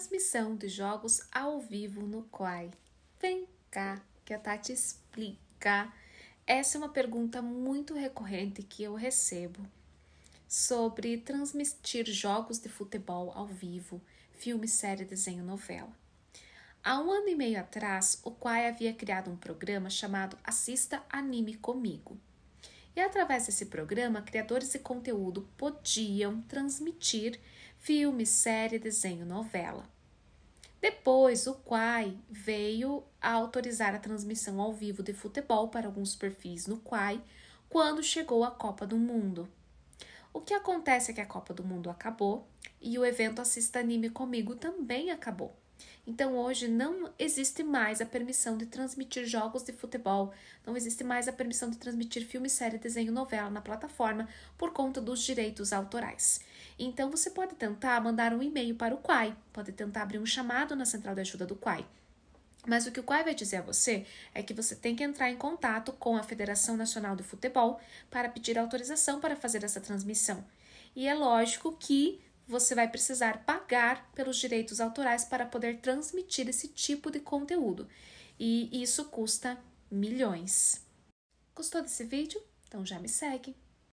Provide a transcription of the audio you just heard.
transmissão de jogos ao vivo no Quai. Vem cá que a Tati explica. Essa é uma pergunta muito recorrente que eu recebo sobre transmitir jogos de futebol ao vivo, filme, série, desenho, novela. Há um ano e meio atrás, o Quai havia criado um programa chamado Assista Anime Comigo. E através desse programa, criadores de conteúdo podiam transmitir filme, série, desenho, novela. Depois, o Quai veio a autorizar a transmissão ao vivo de futebol para alguns perfis no Quai quando chegou a Copa do Mundo. O que acontece é que a Copa do Mundo acabou e o evento Assista Anime Comigo também acabou. Então hoje não existe mais a permissão de transmitir jogos de futebol, não existe mais a permissão de transmitir filme, série, desenho, novela na plataforma por conta dos direitos autorais. Então você pode tentar mandar um e-mail para o Quai, pode tentar abrir um chamado na central de ajuda do Quai. Mas o que o CUAI vai dizer a você é que você tem que entrar em contato com a Federação Nacional de Futebol para pedir autorização para fazer essa transmissão. E é lógico que você vai precisar pagar pelos direitos autorais para poder transmitir esse tipo de conteúdo. E isso custa milhões. Gostou desse vídeo? Então já me segue.